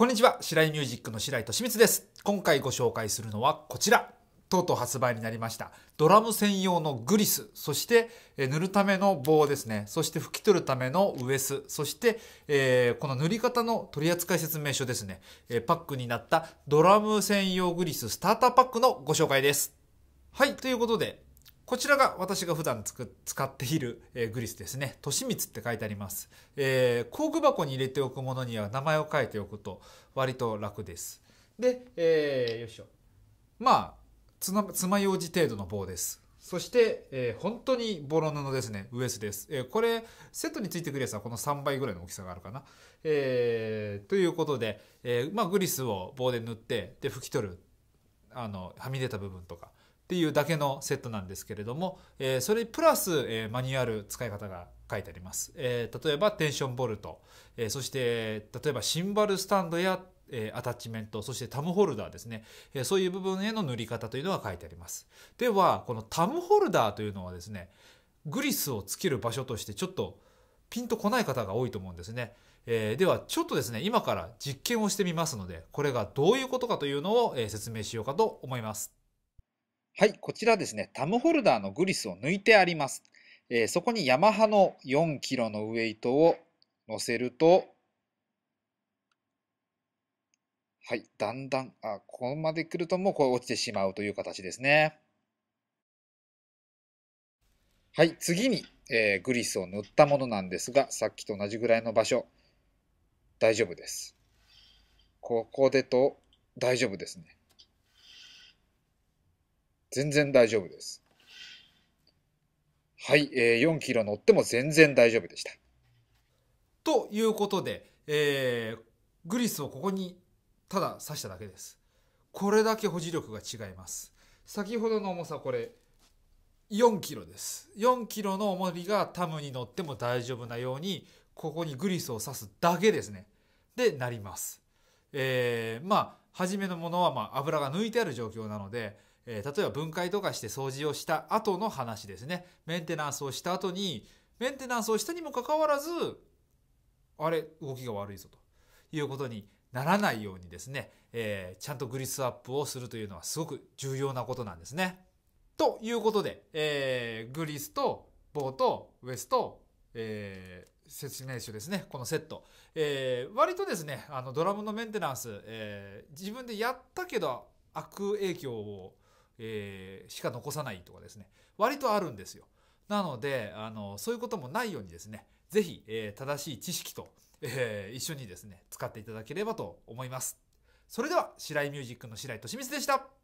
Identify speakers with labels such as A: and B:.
A: こんにちは白井ミュージックの白井としみつです今回ご紹介するのはこちらとうとう発売になりましたドラム専用のグリスそしてえ塗るための棒ですねそして拭き取るためのウエスそして、えー、この塗り方の取扱説明書ですね、えパックになったドラム専用グリススターターパックのご紹介ですはいということでこちらが私が普段つく使っている、えー、グリスですね。としみつって書いてあります、えー、工具箱に入れておくものには名前を書いておくと割と楽です。で、えー、よいしょ。まあ、つま、つようじ程度の棒です。そして、えー、本当にボロ布ですね。ウエスです。えー、これ、セットについてくるやつはこの3倍ぐらいの大きさがあるかな。えー、ということで、えー、まあ、グリスを棒で塗って、で、拭き取る。あの、はみ出た部分とか。っていうだけのセットなんですけれども、えー、それプラス、えー、マニュアル使い方が書いてあります、えー、例えばテンションボルト、えー、そして例えばシンバルスタンドや、えー、アタッチメントそしてタムホルダーですね、えー、そういう部分への塗り方というのが書いてありますではこのタムホルダーというのはですねグリスをつける場所としてちょっとピンとこない方が多いと思うんですね、えー、ではちょっとですね今から実験をしてみますのでこれがどういうことかというのを、えー、説明しようかと思いますはい、こちらですね、タムホルダーのグリスを抜いてあります。えー、そこにヤマハの 4kg のウエイトを乗せると、はい、だんだん、あ、ここまで来るともうこう落ちてしまうという形ですね。はい、次に、えー、グリスを塗ったものなんですが、さっきと同じぐらいの場所、大丈夫です。ここでと大丈夫ですね。全然大丈夫です。はい、えー、4キロ乗っても全然大丈夫でした。ということで、えー、グリスをここにただ刺しただけです。これだけ保持力が違います。先ほどの重さこれ4キロです。4キロの重りがタムに乗っても大丈夫なように、ここにグリスを刺すだけですね。で、なります。えー、まあ、初めのものはまあ油が抜いてある状況なので、えー、例えば分解とかして掃除をした後の話ですね。メンテナンスをした後に、メンテナンスをしたにもかかわらず、あれ、動きが悪いぞということにならないようにですね、えー、ちゃんとグリスアップをするというのはすごく重要なことなんですね。ということで、えー、グリスと棒とウエスト、えー、説明書ですね、このセット。えー、割とですね、あのドラムのメンテナンス、えー、自分でやったけど悪影響をえー、しか残さないとかですね割とあるんですよ。なのであのそういうこともないようにですね是非、えー、正しい知識と、えー、一緒にですね使っていただければと思います。それでは白井ミュージックの白井と敏光でした。